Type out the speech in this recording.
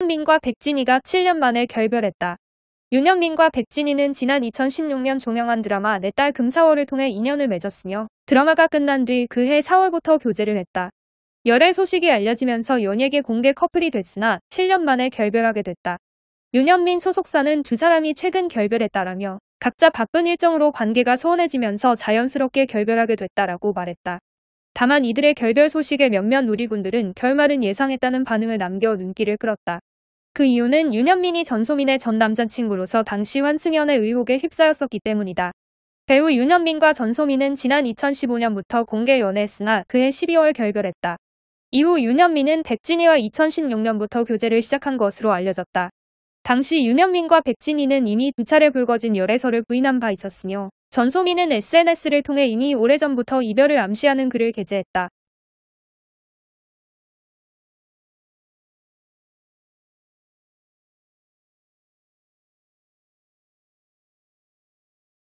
윤현민과 백진이가 7년 만에 결별했다. 윤현민과 백진이는 지난 2016년 종영한 드라마 내 딸 금사월을 통해 인연을 맺었으며 드라마가 끝난 뒤 그해 4월부터 교제를 했다. 열애 소식이 알려지면서 연예계 공개 커플이 됐으나 7년 만에 결별하게 됐다. 윤현민 소속사는 두 사람이 최근 결별했다라며 각자 바쁜 일정으로 관계가 소원해지면서 자연스럽게 결별하게 됐다라고 말했다. 다만 이들의 결별 소식에 몇몇 우리군들은 결말은 예상했다는 반응을 남겨 눈길을 끌었다. 그 이유는 윤현민이 전소민의 전 남자친구로서 당시 환승연의 의혹에 휩싸였었기 때문이다. 배우 윤현민과 전소민은 지난 2015년부터 공개 연애했으나 그해 12월 결별했다. 이후 윤현민은 백진희와 2016년부터 교제를 시작한 것으로 알려졌다. 당시 윤현민과 백진희는 이미 두 차례 불거진 열애설을 부인한 바 있었으며 전소민은 SNS를 통해 이미 오래전부터 이별을 암시하는 글을 게재했다.